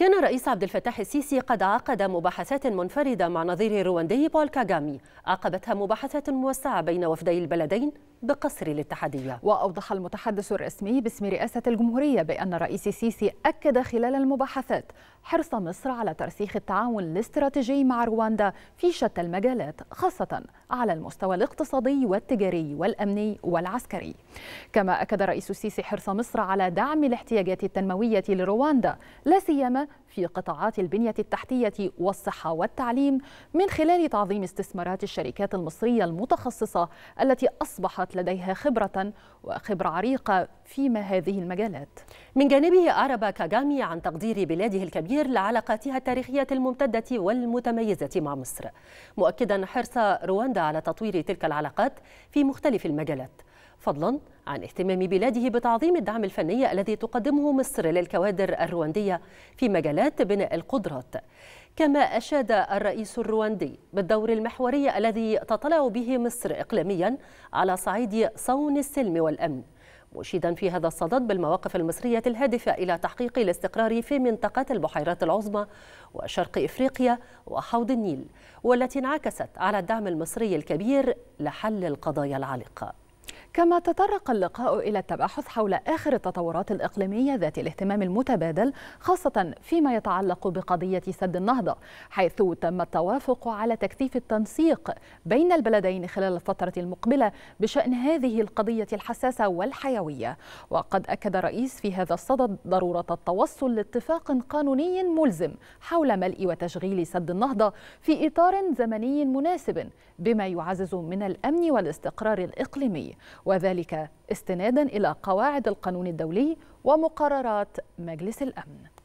كان الرئيس عبد الفتاح السيسي قد عقد مباحثات منفردة مع نظيره الرواندي بول كاغامي عقبتها مباحثات موسعة بين وفدي البلدين بقصر الاتحادية وأوضح المتحدث الرسمي باسم رئاسة الجمهورية بأن الرئيس السيسي أكد خلال المباحثات حرص مصر على ترسيخ التعاون الاستراتيجي مع رواندا في شتى المجالات خاصة على المستوى الاقتصادي والتجاري والأمني والعسكري كما أكد الرئيس السيسي حرص مصر على دعم الاحتياجات التنموية لرواندا لا سيما في قطاعات البنية التحتية والصحة والتعليم من خلال تعظيم استثمارات الشركات المصرية المتخصصة التي أصبحت كانت لديها خبرة وخبرة عريقة فيما هذه المجالات من جانبه أعرب كاغامي عن تقدير بلاده الكبير لعلاقاتها التاريخية الممتدة والمتميزة مع مصر مؤكدا حرص رواندا على تطوير تلك العلاقات في مختلف المجالات فضلا عن اهتمام بلاده بتعظيم الدعم الفني الذي تقدمه مصر للكوادر الرواندية في مجالات بناء القدرات كما أشاد الرئيس الرواندي بالدور المحوري الذي تطلع به مصر إقليميا على صعيد صون السلم والأمن مشيدا في هذا الصدد بالمواقف المصرية الهادفة إلى تحقيق الاستقرار في منطقة البحيرات العظمى وشرق إفريقيا وحوض النيل والتي انعكست على الدعم المصري الكبير لحل القضايا العالقة كما تطرق اللقاء إلى التباحث حول آخر التطورات الإقليمية ذات الاهتمام المتبادل خاصة فيما يتعلق بقضية سد النهضة حيث تم التوافق على تكثيف التنسيق بين البلدين خلال الفترة المقبلة بشأن هذه القضية الحساسة والحيوية وقد أكد الرئيس في هذا الصدد ضرورة التوصل لاتفاق قانوني ملزم حول ملء وتشغيل سد النهضة في إطار زمني مناسب بما يعزز من الأمن والاستقرار الإقليمي وذلك استنادا إلى قواعد القانون الدولي ومقررات مجلس الأمن